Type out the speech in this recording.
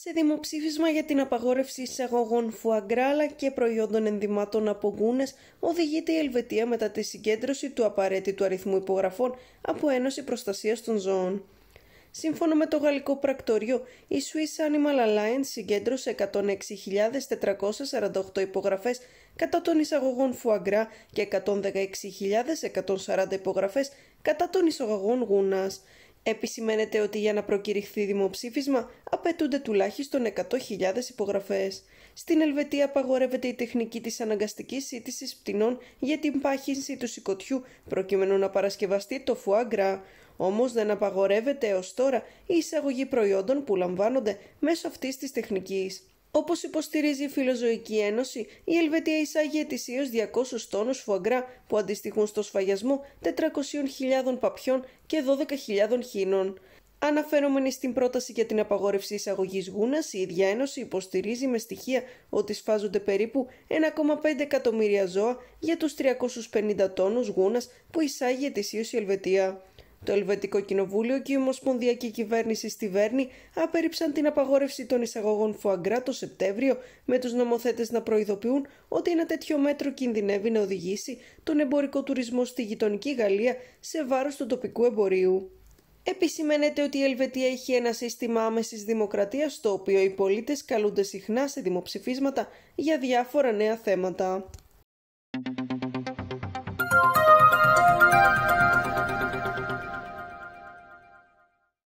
σε δημοψήφισμα για την απαγόρευση εισαγωγών φουαγκράλα και προϊόντων ενδυμάτων από γούνες οδηγείται η Ελβετία μετά τη συγκέντρωση του απαραίτητου αριθμού υπογραφών από Ένωση Προστασίας των Ζώων. Σύμφωνα με το γαλλικό πρακτορείο, η Swiss Animal Alliance συγκέντρωσε 106.448 υπογραφές κατά των εισαγωγών φουαγκρά και 116.140 υπογραφές κατά των εισαγωγών γούνας. Επισημαίνεται ότι για να προκηρυχθεί δημοψήφισμα απαιτούνται τουλάχιστον 100.000 υπογραφές. Στην Ελβετία απαγορεύεται η τεχνική της αναγκαστικής σήτηση πτηνών για την πάχυνση του σηκωτιού προκειμένου να παρασκευαστεί το φουάγκρα. Όμως δεν απαγορεύεται έως τώρα η εισαγωγή προϊόντων που λαμβάνονται μέσω αυτής της τεχνικής. Όπως υποστηρίζει η Φιλοζωική Ένωση, η Ελβετία εισάγει ετησίως 200 τόνου φουαγκρά που αντιστοιχούν στο σφαγιασμό 400.000 παπιών και 12.000 χήνων. Αναφερόμενη στην πρόταση για την απαγόρευση εισαγωγής γούνας, η ίδια Ένωση υποστηρίζει με στοιχεία ότι σφάζονται περίπου 1,5 εκατομμύρια ζώα για τους 350 τόνους γούνας που εισάγει ετησίως η Ελβετία. Το Ελβετικό Κοινοβούλιο και η Ομοσπονδιακή Κυβέρνηση στη Βέρνη απέρριψαν την απαγόρευση των εισαγωγών φουαγκρά το Σεπτέμβριο, με τους νομοθέτες να προειδοποιούν ότι ένα τέτοιο μέτρο κινδυνεύει να οδηγήσει τον εμπορικό τουρισμό στη γειτονική Γαλλία σε βάρος του τοπικού εμπορίου. Επισημαίνεται ότι η Ελβετία έχει ένα σύστημα άμεσης δημοκρατίας, το οποίο οι πολίτες καλούνται συχνά σε δημοψηφίσματα για διάφορα νέα θέματα.